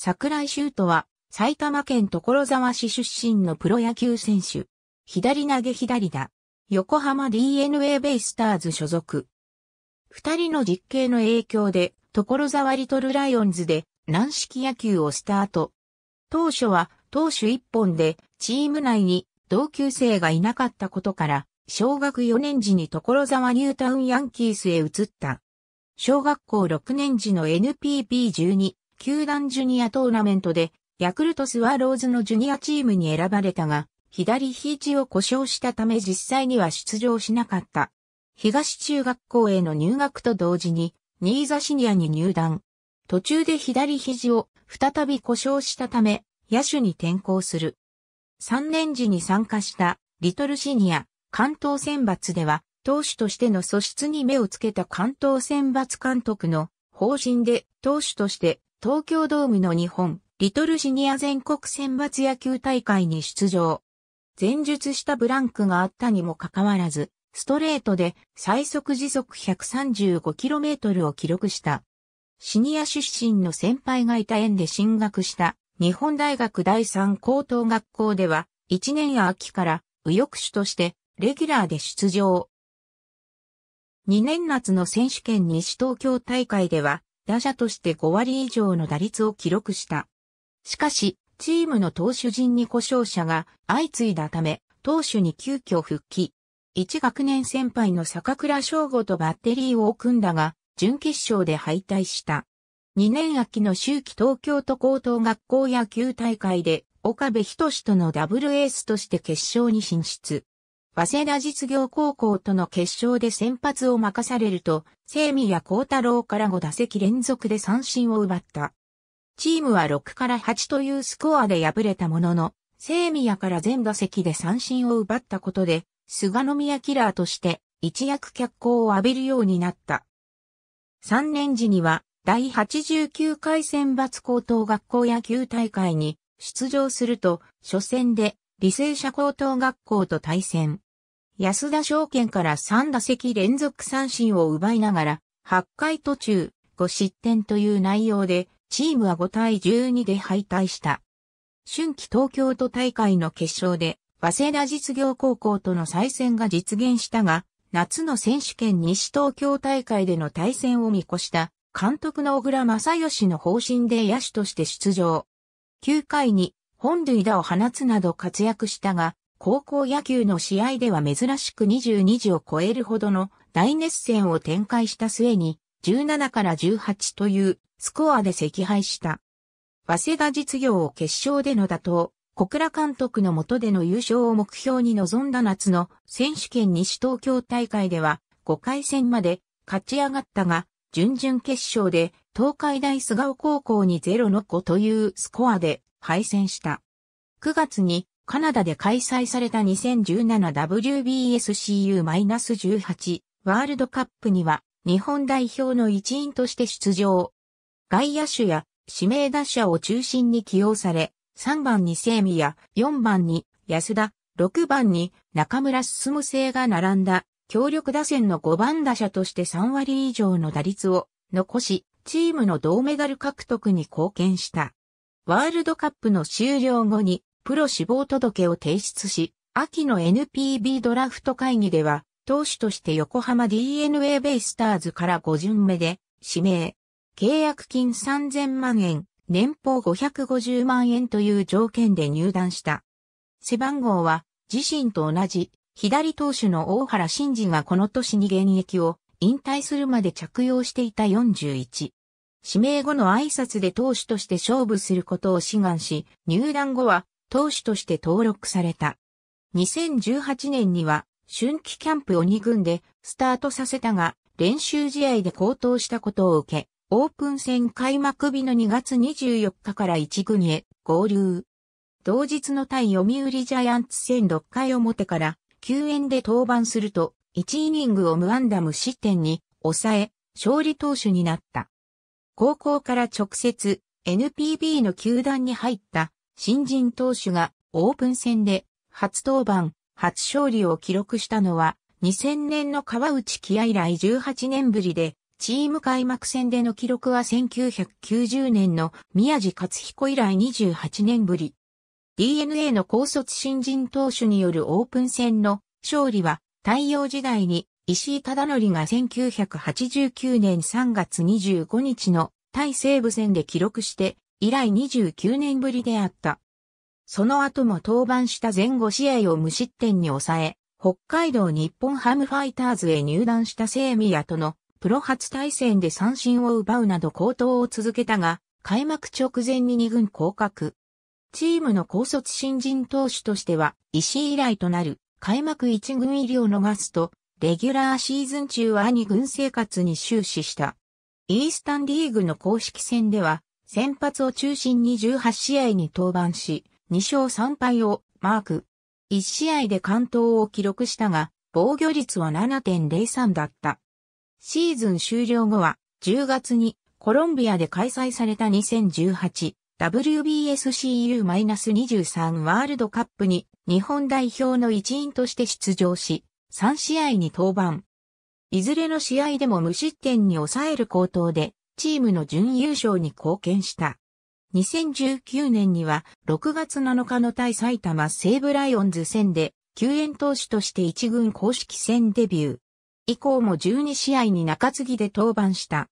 桜井修斗は、埼玉県所沢市出身のプロ野球選手。左投げ左打。横浜 DNA ベイスターズ所属。二人の実刑の影響で、所沢リトルライオンズで軟式野球をスタート。当初は投手一本でチーム内に同級生がいなかったことから、小学4年時に所沢ニュータウンヤンキースへ移った。小学校6年時の NPB12 球団ジュニアトーナメントで、ヤクルトスワローズのジュニアチームに選ばれたが、左肘を故障したため実際には出場しなかった。東中学校への入学と同時に、新座シニアに入団。途中で左肘を再び故障したため、野手に転向する。3年時に参加したリトルシニア関東選抜では、投手としての素質に目をつけた関東選抜監督の方針で投手として東京ドームの日本、リトルシニア全国選抜野球大会に出場。前述したブランクがあったにもかかわらず、ストレートで最速時速 135km を記録した。シニア出身の先輩がいた縁で進学した日本大学第三高等学校では1年秋から右翼手としてレギュラーで出場。2年夏の選手権西東京大会では打者として5割以上の打率を記録した。しかし、チームの投手陣に故障者が相次いだため、投手に急遽復帰。1学年先輩の坂倉翔吾とバッテリーを組んだが、準決勝で敗退した。2年秋の秋季東京都高等学校野球大会で、岡部仁とのダブルエースとして決勝に進出。早稲田実業高校との決勝で先発を任されると、清宮幸太郎から5打席連続で三振を奪った。チームは6から8というスコアで敗れたものの、清宮から全打席で三振を奪ったことで、菅宮キラーとして一躍脚光を浴びるようになった。3年時には第89回選抜高等学校野球大会に出場すると、初戦で履正社高等学校と対戦。安田証券から3打席連続三振を奪いながら、8回途中5失点という内容で、チームは5対12で敗退した。春季東京都大会の決勝で、早稲田実業高校との再戦が実現したが、夏の選手権西東京大会での対戦を見越した、監督の小倉正義の方針で野手として出場。9回に本塁打を放つなど活躍したが、高校野球の試合では珍しく22時を超えるほどの大熱戦を展開した末に、17から18というスコアで惜敗した。早稲田実業を決勝での打倒、小倉監督の下での優勝を目標に臨んだ夏の選手権西東京大会では5回戦まで勝ち上がったが、準々決勝で東海大菅生高校に0の5というスコアで敗戦した。9月にカナダで開催された 2017WBSCU-18 ワールドカップには日本代表の一員として出場。外野手や指名打者を中心に起用され、3番にセミや4番に安田、6番に中村進生が並んだ強力打線の5番打者として3割以上の打率を残し、チームの銅メダル獲得に貢献した。ワールドカップの終了後にプロ志望届を提出し、秋の NPB ドラフト会議では、投手として横浜 DNA ベイスターズから5巡目で、指名。契約金3000万円、年俸550万円という条件で入団した。背番号は、自身と同じ、左投手の大原真嗣がこの年に現役を引退するまで着用していた41。指名後の挨拶で投手として勝負することを志願し、入団後は投手として登録された。2018年には春季キャンプを軍でスタートさせたが、練習試合で高騰したことを受け、オープン戦開幕日の2月24日から1軍へ合流。同日の対読売ジャイアンツ戦6回表から救援で登板すると、1イニングを無安打無失点に抑え、勝利投手になった。高校から直接 NPB の球団に入った新人投手がオープン戦で初登板、初勝利を記録したのは2000年の川内喜也以来18年ぶりで、チーム開幕戦での記録は1990年の宮地勝彦以来28年ぶり。DNA の高卒新人投手によるオープン戦の勝利は、太陽時代に石井忠則が1989年3月25日の対西部戦で記録して以来29年ぶりであった。その後も登板した前後試合を無失点に抑え、北海道日本ハムファイターズへ入団したセイミアとのプロ初対戦で三振を奪うなど高騰を続けたが、開幕直前に2軍降格。チームの高卒新人投手としては、石以来となる開幕1軍入りを逃すと、レギュラーシーズン中は2軍生活に終始した。イースタンリーグの公式戦では、先発を中心に18試合に登板し、2勝3敗をマーク。1試合で完投を記録したが、防御率は7.03だった。シーズン終了後は、10月にコロンビアで開催された 2018WBSCU-23 ワールドカップに日本代表の一員として出場し、3試合に登板。いずれの試合でも無失点に抑える高投で、チームの準優勝に貢献した。2019年には6月7日の対埼玉西武ライオンズ戦で救援投手として一軍公式戦デビュー。以降も12試合に中継ぎで登板した。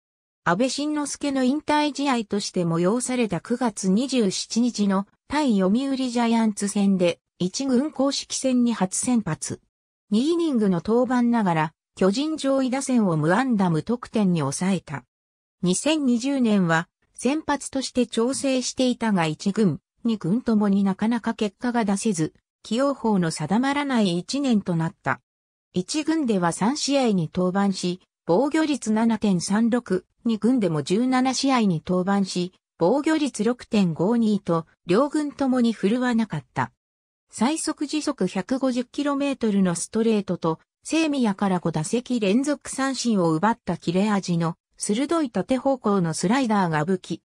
安倍晋之助の引退試合として催された9月27日の対読売ジャイアンツ戦で一軍公式戦に初先発。2イニングの登板ながら巨人上位打線を無安打無得点に抑えた。2020年は先発として調整していたが1軍、2軍ともになかなか結果が出せず、起用法の定まらない1年となった。1軍では3試合に登板し、防御率7.36、2軍でも17試合に登板し、防御率6.52と、両軍ともに振るわなかった。最速時速 150km のストレートと、セーミヤから5打席連続三振を奪った切れ味の鋭い縦方向のスライダーが武器。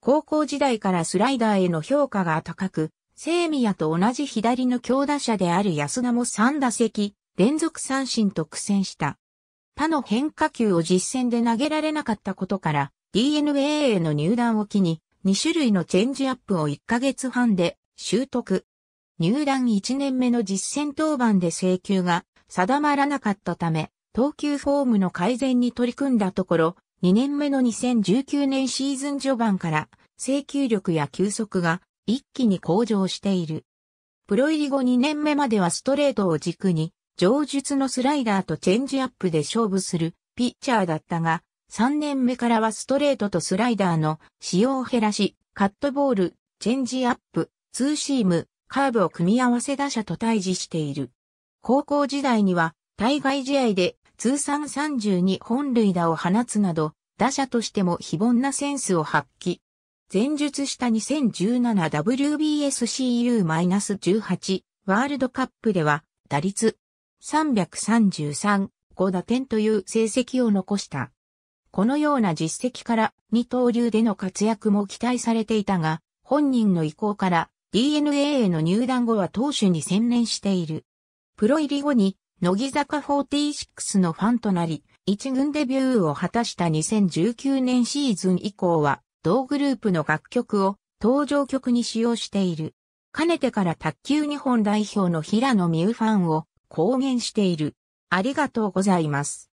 高校時代からスライダーへの評価が高く、ミ宮と同じ左の強打者である安田も3打席、連続三振と苦戦した。他の変化球を実戦で投げられなかったことから、DNA への入団を機に、2種類のチェンジアップを1ヶ月半で習得。入団1年目の実戦登板で請求が定まらなかったため、投球フォームの改善に取り組んだところ、2年目の2019年シーズン序盤から、制球力や球速が一気に向上している。プロ入り後2年目まではストレートを軸に、上述のスライダーとチェンジアップで勝負するピッチャーだったが、3年目からはストレートとスライダーの使用を減らし、カットボール、チェンジアップ、ツーシーム、カーブを組み合わせ打者と対峙している。高校時代には、対外試合で通算32本塁打を放つなど、打者としても非凡なセンスを発揮。前述した 2017WBSCU-18 ワールドカップでは、打率333、5打点という成績を残した。このような実績から二刀流での活躍も期待されていたが、本人の意向から DNA への入団後は投手に専念している。プロ入り後に乃木坂46のファンとなり、一軍デビューを果たした2019年シーズン以降は、同グループの楽曲を登場曲に使用している。かねてから卓球日本代表の平野美宇ファンを公言している。ありがとうございます。